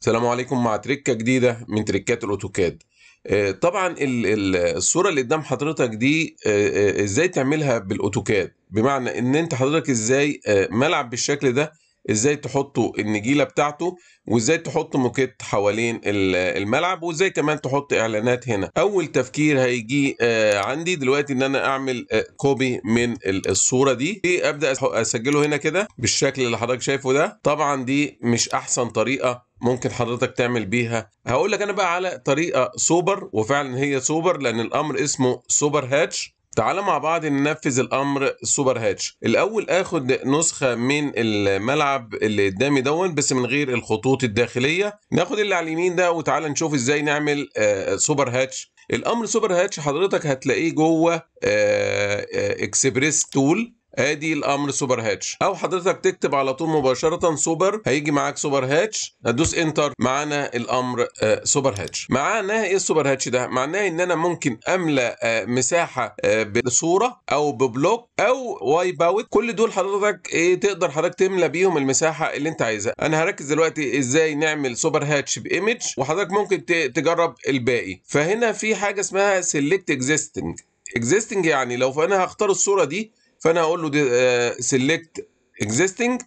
السلام عليكم مع تركه جديده من تركات الاوتوكاد آه، طبعا الصوره اللي قدام حضرتك دي آه، آه، ازاي تعملها بالاوتوكاد بمعنى ان انت حضرتك ازاي ملعب بالشكل ده ازاي تحطه النجيله بتاعته وازاي تحط موكيت حوالين الملعب وازاي كمان تحط اعلانات هنا اول تفكير هيجي عندي دلوقتي ان انا اعمل كوبي من الصوره دي ابدا اسجله هنا كده بالشكل اللي حضرتك شايفه ده طبعا دي مش احسن طريقه ممكن حضرتك تعمل بيها هقول لك انا بقى على طريقه سوبر وفعلا هي سوبر لان الامر اسمه سوبر هاتش تعالى مع بعض ننفذ الامر سوبر هاتش الاول اخد نسخه من الملعب اللي قدامي دون بس من غير الخطوط الداخليه ناخد اللي على اليمين ده وتعالى نشوف ازاي نعمل سوبر آه، هاتش الامر سوبر هاتش حضرتك هتلاقيه جوه اكسبريس آه، تول آه، ادي الامر سوبر هاتش او حضرتك تكتب على طول مباشره سوبر هيجي معاك سوبر هاتش هتدوس انتر معانا الامر آه سوبر هاتش معناه ايه السوبر هاتش ده معناه ان انا ممكن املى آه مساحه آه بصوره او ببلوك او وايب اوت كل دول حضرتك ايه تقدر حضرتك تملى بيهم المساحه اللي انت عايزها انا هركز دلوقتي ازاي نعمل سوبر هاتش بايمج وحضرتك ممكن تجرب الباقي فهنا في حاجه اسمها سيلكت اكزيستنج اكزيستنج يعني لو انا هختار الصوره دي فانا هقول له سيلكت اكزيستنج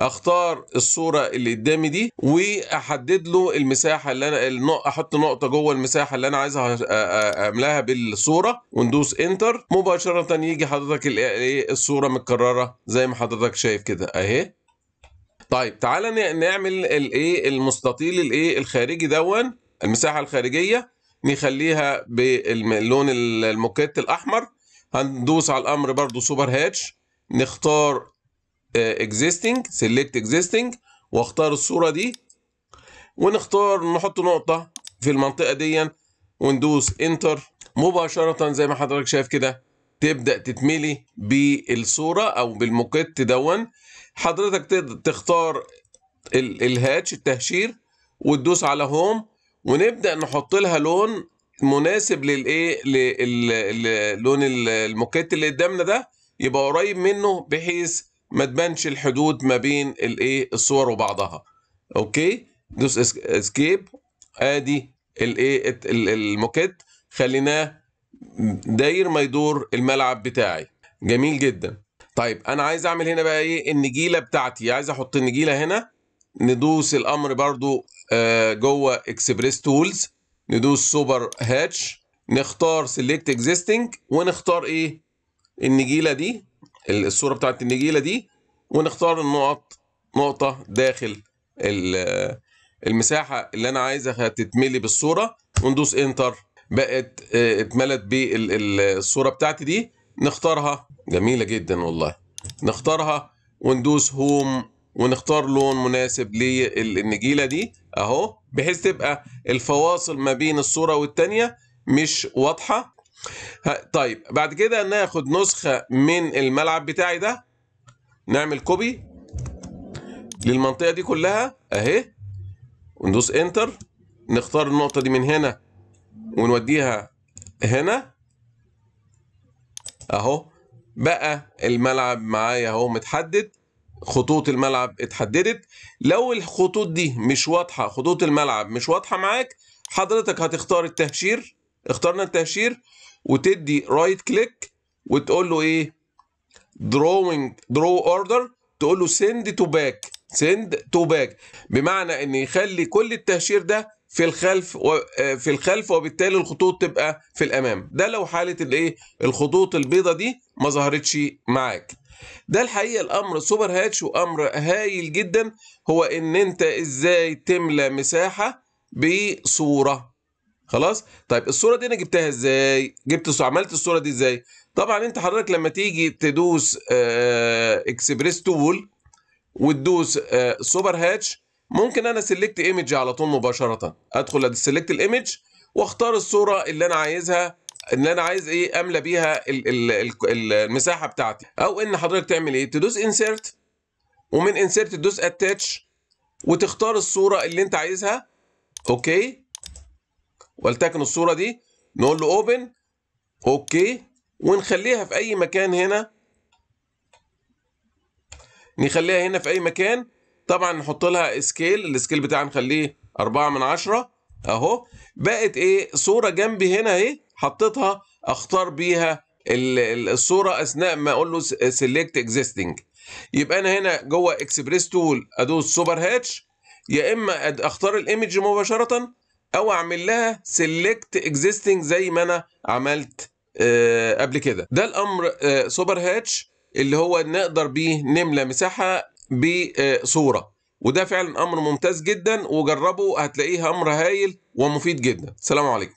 آه، اختار الصوره اللي قدامي دي واحدد له المساحه اللي انا احط نقطه جوه المساحه اللي انا عايزها آه، آه، املاها بالصوره وندوس انتر مباشره يجي حضرتك إيه، الصوره متكرره زي ما حضرتك شايف كده اهي طيب تعالى نعمل الايه المستطيل الايه الخارجي دون المساحه الخارجيه نخليها باللون الموكيت الاحمر هندوس على الامر برضو سوبر هاتش نختار اكزيستنج سيلكت اكزيستنج واختار الصوره دي ونختار نحط نقطه في المنطقه دي وندوس انتر مباشره زي ما حضرتك شايف كده تبدا تتملي بالصوره او بالموكيت دون حضرتك تختار الهاتش التهشير وتدوس على هوم ونبدا نحط لها لون مناسب للايه للون الموكيت اللي قدامنا ده يبقى قريب منه بحيث ما تبانش الحدود ما بين الايه الصور وبعضها اوكي دوس اسكيب ادي الايه الموكيت خليناه داير ما يدور الملعب بتاعي جميل جدا طيب انا عايز اعمل هنا بقى ايه النجيله بتاعتي عايز احط النجيله هنا ندوس الامر برضو آه، جوه اكسبريس تولز ندوس سوبر هاتش نختار سيلكت اكزيستنج ونختار ايه النجيله دي الصوره بتاعت النجيله دي ونختار النقط نقطه داخل المساحه اللي انا عايزها تتملي بالصوره وندوس انتر بقت آه، اتملت بالصوره بتاعتي دي نختارها جميله جدا والله نختارها وندوس هوم ونختار لون مناسب للنجيله دي اهو بحيث تبقى الفواصل ما بين الصورة والتانية مش واضحة طيب بعد كده ناخد نسخة من الملعب بتاعي ده نعمل كوبي للمنطقة دي كلها اهي وندوس انتر نختار النقطة دي من هنا ونوديها هنا اهو بقى الملعب معايا اهو متحدد خطوط الملعب اتحددت لو الخطوط دي مش واضحه خطوط الملعب مش واضحه معاك حضرتك هتختار التهشير اخترنا التهشير وتدي رايت كليك وتقول له ايه دروينج درو اوردر تقول له سند تو باك سند تو باك بمعنى ان يخلي كل التهشير ده في الخلف و... في الخلف وبالتالي الخطوط تبقى في الامام ده لو حاله الايه الخطوط البيضه دي ما ظهرتش معاك ده الحقيقه الامر سوبر هاتش وامر هايل جدا هو ان انت ازاي تملى مساحه بصوره خلاص طيب الصوره دي انا جبتها ازاي جبت عملت الصوره دي ازاي طبعا انت حضرتك لما تيجي تدوس اكسبريس آه، تول وتدوس آه، سوبر هاتش ممكن انا سيلكت ايمج على طول مباشره ادخل سيلكت الايمج واختار الصوره اللي انا عايزها ان انا عايز ايه املى بيها الـ الـ الـ المساحه بتاعتي او ان حضرتك تعمل ايه تدوس انسيرت ومن انسيرت تدوس اتاتش وتختار الصوره اللي انت عايزها اوكي ولتكن الصوره دي نقول له اوبن اوكي ونخليها في اي مكان هنا نخليها هنا في اي مكان طبعا نحط لها سكيل السكيل بتاعها نخليه 4 من 10 اهو بقت ايه صوره جنبي هنا اهي حطيتها اختار بيها الصوره اثناء ما اقول له سيلكت اكزيستنج يبقى انا هنا جوه اكسبريس تول ادوس سوبر هاتش يا اما اختار الايمج مباشره او اعمل لها سيلكت اكزيستنج زي ما انا عملت آه، قبل كده ده الامر سوبر آه، هاتش اللي هو نقدر بيه نملى مساحه بصوره وده فعلا امر ممتاز جدا وجربه هتلاقيه امر هايل ومفيد جدا سلام عليكم